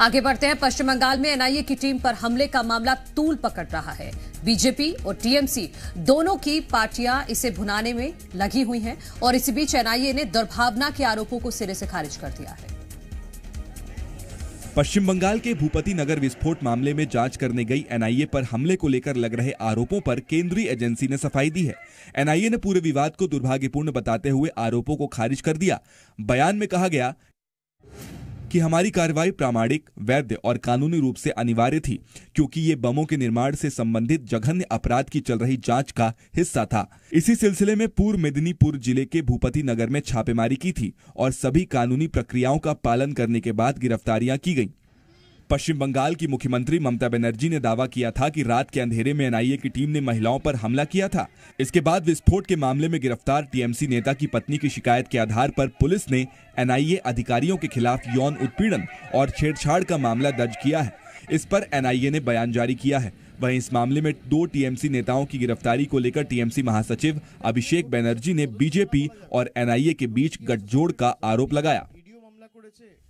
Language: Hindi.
आगे बढ़ते हैं पश्चिम बंगाल में एनआईए की टीम पर हमले का मामला तूल पकड़ रहा है बीजेपी और टीएमसी दोनों की पार्टियां इसे भुनाने में लगी हुई हैं और इसी बीच एनआईए ने दुर्भावना के आरोपों को सिरे से खारिज कर दिया है पश्चिम बंगाल के भूपति नगर विस्फोट मामले में जांच करने गई एनआईए पर हमले को लेकर लग रहे आरोपों पर केंद्रीय एजेंसी ने सफाई दी है एनआईए ने पूरे विवाद को दुर्भाग्यपूर्ण बताते हुए आरोपों को खारिज कर दिया बयान में कहा गया कि हमारी कार्रवाई प्रामाणिक वैध और कानूनी रूप से अनिवार्य थी क्योंकि ये बमों के निर्माण से संबंधित जघन्य अपराध की चल रही जांच का हिस्सा था इसी सिलसिले में पूर्व मेदिनीपुर जिले के भूपति नगर में छापेमारी की थी और सभी कानूनी प्रक्रियाओं का पालन करने के बाद गिरफ्तारियां की गयी पश्चिम बंगाल की मुख्यमंत्री ममता बनर्जी ने दावा किया था कि रात के अंधेरे में एनआईए की टीम ने महिलाओं पर हमला किया था इसके बाद विस्फोट के मामले में गिरफ्तार टीएमसी नेता की पत्नी की शिकायत के आधार पर पुलिस ने एनआईए अधिकारियों के खिलाफ यौन उत्पीड़न और छेड़छाड़ का मामला दर्ज किया है इस पर एनआईए ने बयान जारी किया है वहीं इस मामले में दो टीएमसी नेताओं की गिरफ्तारी को लेकर टीएमसी महासचिव अभिषेक बनर्जी ने बीजेपी और एनआईए के बीच गठजोड़ का आरोप लगाया